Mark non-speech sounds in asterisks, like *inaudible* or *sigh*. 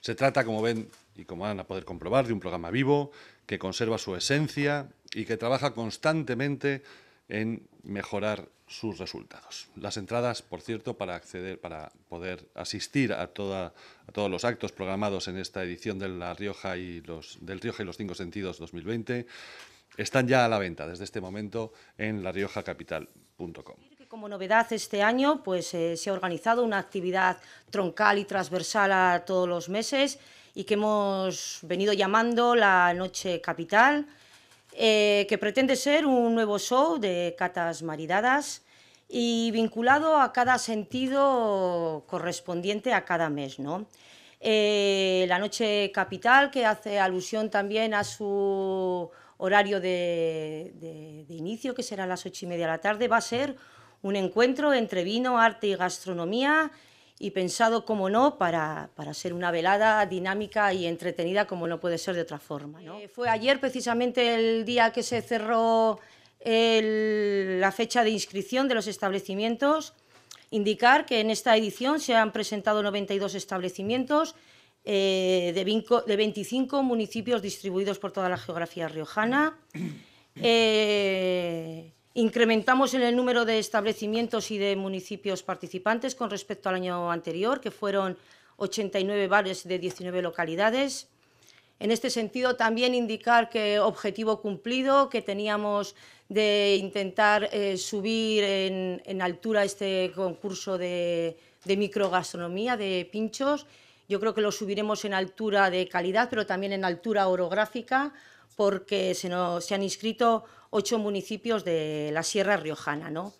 Se trata, como ven y como van a poder comprobar, de un programa vivo que conserva su esencia y que trabaja constantemente en mejorar sus resultados. Las entradas, por cierto, para acceder, para poder asistir a, a todos los actos programados en esta edición de La Rioja y los, del Rioja y los Cinco Sentidos 2020, están ya a la venta desde este momento en lariojacapital.com. Como novedad este año pues, eh, se ha organizado una actividad troncal y transversal a todos los meses y que hemos venido llamando la Noche Capital, eh, que pretende ser un nuevo show de catas maridadas y vinculado a cada sentido correspondiente a cada mes. ¿no? Eh, la Noche Capital, que hace alusión también a su horario de, de, inicio, que será a las ocho y media de la tarde, va a ser un encuentro entre vino, arte y gastronomía y pensado, como no, para, ser una velada dinámica y entretenida como no puede ser de otra forma. Eh, fue ayer precisamente el día que se cerró la fecha de inscripción de los establecimientos. Indicar que en esta edición se han presentado 92 establecimientos eh, de, de, 25 municipios distribuidos por toda la geografía riojana. *clears throat* Eh, Incrementamos en el número de establecimientos y de municipios participantes con respecto al año anterior, que fueron 89 bares de 19 localidades. En este sentido, también indicar que objetivo cumplido, que teníamos de intentar eh, subir en, altura este concurso de, de microgastronomía, de pinchos. Yo creo que lo subiremos en altura de calidad, pero también en altura orográfica, porque se, han inscrito ocho municipios de la Sierra Riojana, ¿no?